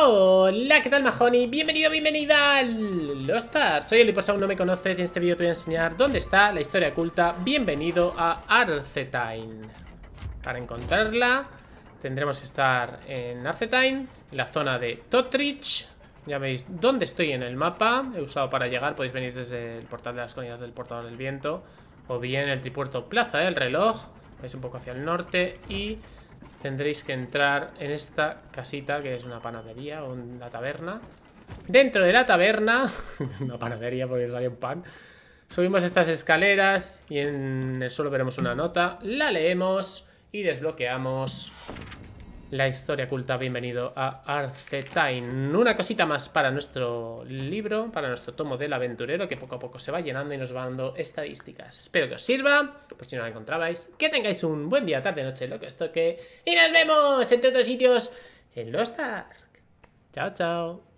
Hola, ¿qué tal Mahoney? Bienvenido, bienvenida al Lostar Soy Eli, por si aún no me conoces y en este vídeo te voy a enseñar dónde está la historia oculta Bienvenido a Arcetine Para encontrarla tendremos que estar en Arcetine En la zona de Totrich Ya veis dónde estoy en el mapa He usado para llegar, podéis venir desde el portal de las colinas del portal del viento O bien el tripuerto Plaza del Reloj Veis un poco hacia el norte y tendréis que entrar en esta casita que es una panadería o una taberna. Dentro de la taberna, una panadería porque salió un pan, subimos estas escaleras y en el suelo veremos una nota, la leemos y desbloqueamos la historia oculta. Bienvenido a Arcetain. Una cosita más para nuestro libro, para nuestro tomo del aventurero, que poco a poco se va llenando y nos va dando estadísticas. Espero que os sirva, por si no la encontrabais. Que tengáis un buen día, tarde, noche, lo que os Y nos vemos, entre otros sitios, en Lost Dark. Chao, chao.